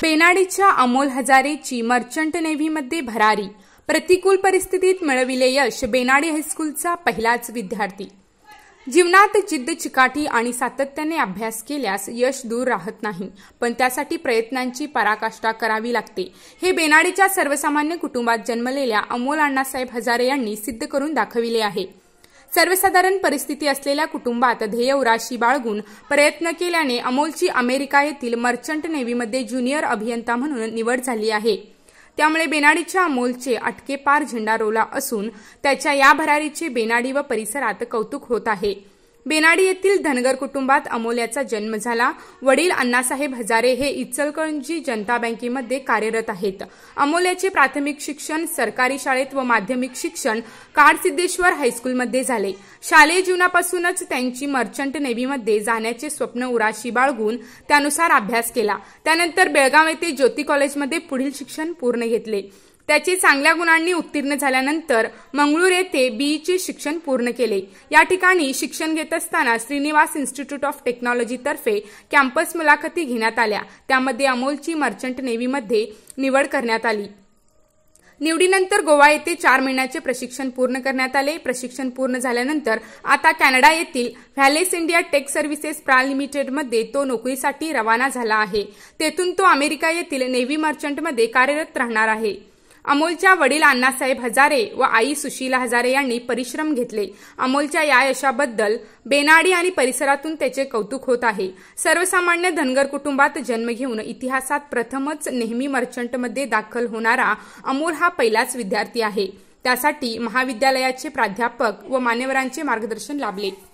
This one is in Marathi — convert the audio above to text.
पेनाडीच्या अमोल हजारेची मर्चंट नेव्हीमध्ये भरारी प्रतिकूल परिस्थितीत मिळविले यश बेनाडी हायस्कूलचा पहिलाच विद्यार्थी जीवनात जिद्द चिकाटी आणि सातत्याने अभ्यास केल्यास यश दूर राहत नाही पण त्यासाठी प्रयत्नांची पराकाष्ठा करावी लागते हे बेनाडीच्या सर्वसामान्य कुटुंबात जन्मलेल्या अमोल अण्णासाहेब हजारे यांनी सिद्ध करून दाखविले आहे सर्वसाधारण परिस्थिती असलेल्या कुटुंबात ध्येयवराशी बाळगून प्रयत्न केल्याने अमोलची अमेरिका येथील मर्चंट नेव्हीमध्ये ज्युनियर अभियंता म्हणून निवड झाली आहे त्यामुळे बेनाडीच्या अमोलचे अटकेपार झेंडा रोला असून त्याच्या या भरारीचे बेनाडी व परिसरात कौतुक होत आहे बेनाडी येथील धनगर कुटुंबात अमोल्याचा जन्म झाला वडील अण्णासाहेब हजारे हे इचलकरंजी जनता बँकेमध्ये कार्यरत आहेत अमोल्याचे प्राथमिक शिक्षण सरकारी शाळेत व माध्यमिक शिक्षण काडसिद्धेश्वर हायस्कूलमध्ये झाले शालेय जीवनापासूनच त्यांची मर्चंट नेव्हीमध्ये जाण्याचे स्वप्न उराशी बाळगून त्यानुसार अभ्यास केला त्यानंतर बेळगाव येथे ज्योती कॉलेजमध्ये पुढील शिक्षण पूर्ण घेतले त्याची चांगल्या गुणांनी उत्तीर्ण झाल्यानंतर मंगळूर येथे बीईचे e शिक्षण पूर्ण केले या ठिकाणी शिक्षण घेत असताना श्रीनिवास इन्स्टिट्यूट ऑफ टेक्नॉलॉजी तर्फे कॅम्पस मुलाखती घेण्यात आल्या त्यामध्ये अमोलची मर्चंट नेव्हीमध्ये निवड करण्यात आली निवडीनंतर गोवा येथे चार महिन्याचे प्रशिक्षण पूर्ण करण्यात आले प्रशिक्षण पूर्ण झाल्यानंतर आता कॅनडा येथील व्हॅलेस इंडिया टेक सर्व्हिसेस प्रा लिमिटेडमध्ये तो नोकरीसाठी रवाना झाला आहे तेथून तो अमेरिका येथील नेव्ही मर्चंटमध्ये कार्यरत राहणार आहे अमोलच्या वडील अण्णासाहेब हजारे व आई सुशीला हजारे यांनी परिश्रम घेतले अमोलच्या या यशाबद्दल बेनाडी आणि परिसरातून त्याचे कौतुक होत आहे सर्वसामान्य धनगर कुटुंबात जन्म घेऊन इतिहासात प्रथमच नेहमी मर्चंटमध्ये दाखल होणारा अमोल हा पहिलाच विद्यार्थी आहे त्यासाठी महाविद्यालयाचे प्राध्यापक व मान्यवरांचे मार्गदर्शन लाभले